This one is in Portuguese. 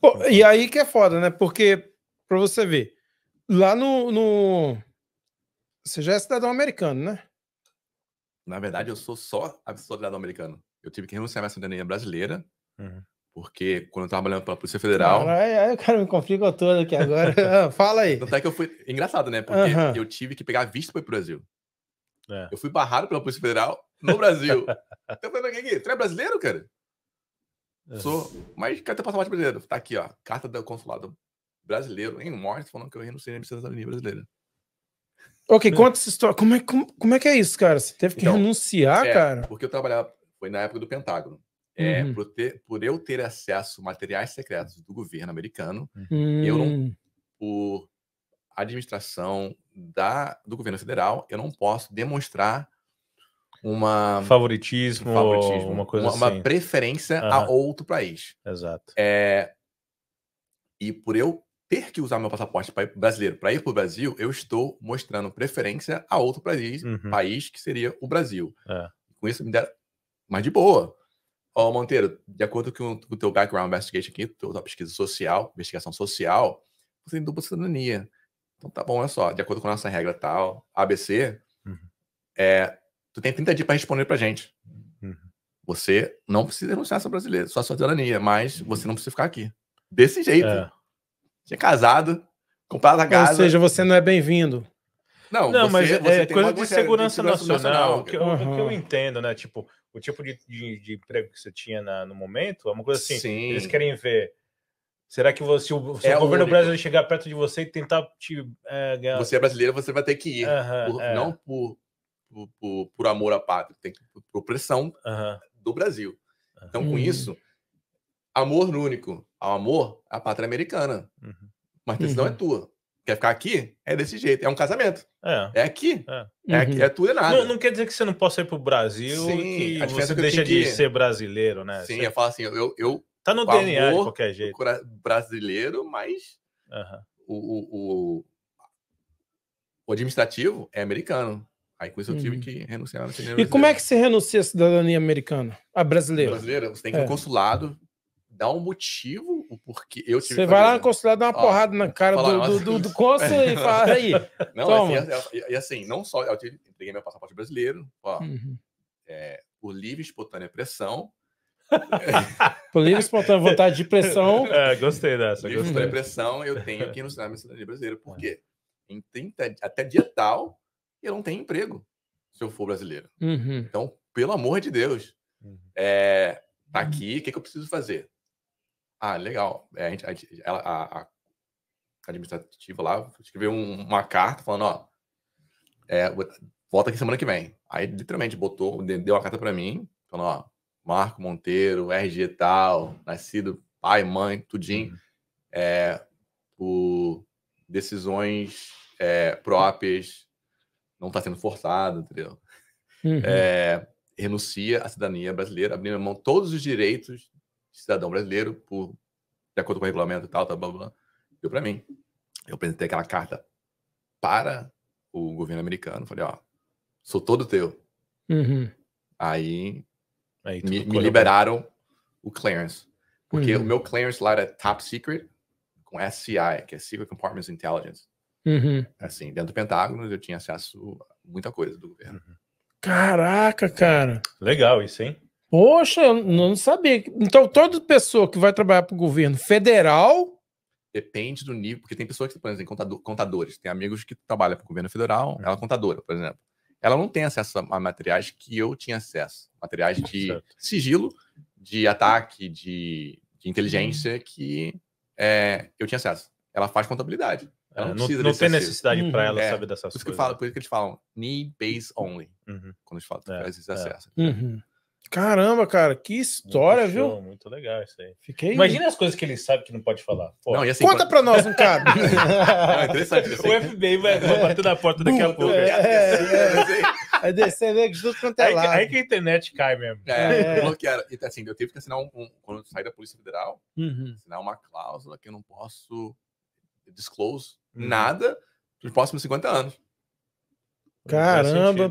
Pô, e uhum. aí que é foda, né? Porque, pra você ver, lá no, no. Você já é cidadão americano, né? Na verdade, eu sou só cidadão americano. Eu tive que renunciar à minha cidadania brasileira, uhum. porque quando eu tava trabalhando pela Polícia Federal. Caralho, o cara me complicou todo aqui agora. Ah, fala aí. Tanto é que eu fui. Engraçado, né? Porque uhum. eu tive que pegar visto para o Brasil. É. Eu fui barrado pela Polícia Federal no Brasil. então eu falei, tu é brasileiro, cara? É. Sou, mas quero ter passaporte brasileiro. Tá aqui, ó. Carta do consulado brasileiro em morte tá falando que eu renuncio à cidadania brasileira. brasileira. Ok, é. conta essa história. Como é, como, como é que é isso, cara? Você teve que então, renunciar, é, cara? Porque eu trabalhava, foi na época do Pentágono. É, uhum. por, ter, por, eu ter acesso a materiais secretos do governo americano, uhum. eu não, por administração da, do governo federal, eu não posso demonstrar uma favoritismo, favoritismo uma coisa uma, assim. uma preferência uhum. a outro país. Exato. É, e por eu ter que usar meu passaporte brasileiro para ir para o Brasil, eu estou mostrando preferência a outro país, uhum. país que seria o Brasil. É. Com isso me deram, mas de boa. Ó, oh, Monteiro, de acordo com o teu background investigation aqui, tua pesquisa social, investigação social, você tem dupla cidadania. Então tá bom, é só, de acordo com a nossa regra tal, ABC, uhum. é, Tu tem 30 dias para responder para gente. Uhum. Você não precisa denunciar sua brasileira, sua cidadania, mas você não precisa ficar aqui. Desse jeito. É. Você é casado, comprado a casa. Ou seja, você não é bem-vindo. Não, não você, mas é você é coisa de segurança, de segurança, nacional. nacional. Que, eu, que eu uhum. entendo, né? Tipo, o tipo de, de, de emprego que você tinha na, no momento é uma coisa assim. Sim. Eles querem ver. Será que você, se o, é governo do brasileiro chegar perto de você e tentar te é, ganhar. Você é brasileiro, você vai ter que ir. Uhum, por, é. Não por por, por, amor à pátria, tem por opressão uhum. do Brasil. Então, com uhum. isso, amor no único, ao amor, a pátria é americana. Uhum. Mas decisão é uhum. tua. Quer ficar aqui? É desse jeito. É um casamento. É, é aqui. É. é aqui. Uhum. É tudo e é nada. Não, não, quer dizer que você não possa ir pro Brasil Sim, e é você é deixa de que... ser brasileiro, né? Sim, você... eu falo assim, eu... eu tá no DNA de qualquer jeito. Brasileiro, mas o, o, o, o administrativo é americano. Aí com isso eu tive uhum. que renunciar cidadania E como é que você renuncia à cidadania americana? A brasileira? brasileira, você tem que ir é. no consulado, dar um motivo, o porquê. Eu tive você vai lá no consulado, dá uma ó, porrada na cara falar, do, do, do, do e fala aí. Não, assim, e, assim, não só eu tive, entreguei meu passaporte brasileiro, ó, uhum. é, por livre e espontânea pressão. por livre e espontânea vontade de pressão. É, gostei dessa. Livre e espontânea pressão, eu tenho que renunciar à minha cidadania brasileira. Por é. quê? Em 30, até dia tal eu não tenho emprego se eu for brasileiro. Uhum. Então, pelo amor de Deus, uhum. é, tá aqui, o que, que, eu preciso fazer? Ah, legal. É, a, gente, a, a, a, administrativa lá escreveu um, uma carta falando, ó, é, volta aqui semana que vem. Aí, literalmente, botou, deu uma carta para mim, falando, ó, Marco Monteiro, RG tal, nascido pai, mãe, tudinho, uhum. é, por decisões é, próprias, não está sendo forçado, entendeu? Uhum. É, renuncia à cidadania brasileira, abrindo mão todos os direitos de cidadão brasileiro, por, de acordo com o regulamento e tal, tal, tá, blá, blá. Deu para mim. Eu apresentei aquela carta para o governo americano. Falei, ó, sou todo teu. Uhum. Aí, Aí me, me, liberaram o clearance. Porque uhum. o meu clearance lá era top secret, com SCI, que é Secret Compartments Intelligence. Uhum. Assim, dentro do Pentágono eu tinha acesso a muita coisa do governo. Uhum. Caraca, cara. Legal isso, hein? Poxa, eu não sabia. Então, toda pessoa que vai trabalhar para o governo federal. Depende do nível, porque tem pessoas que, por exemplo, contador, contadores, tem amigos que trabalham para o governo federal, uhum. ela é contadora, por exemplo. Ela não tem acesso a materiais que eu tinha acesso. Materiais de certo. sigilo, de ataque, de, de inteligência que é, eu tinha acesso. Ela faz contabilidade não, não, não tem necessidade uhum. para ela é, saber dessas por coisas. Fala, por isso que eles falam need base only. Uhum. Quando eles falam é, eles é. Uhum. Caramba, cara, que história, muito viu? muito legal isso aí. Fiquei... Imagina as coisas que ele sabe que não pode falar. Não, assim, Conta quando... pra nós um cara. É interessante. Assim. O FBI vai, vai bater na porta daqui a pouco. É, é, é. é. Né, é que é lá. Aí que a internet cai mesmo. É, é. era E assim, eu tive que assinar um, um quando eu saí da Polícia Federal, uhum. assinar uma cláusula que eu não posso disclose, hum. nada, nos próximos 50 anos. Caramba!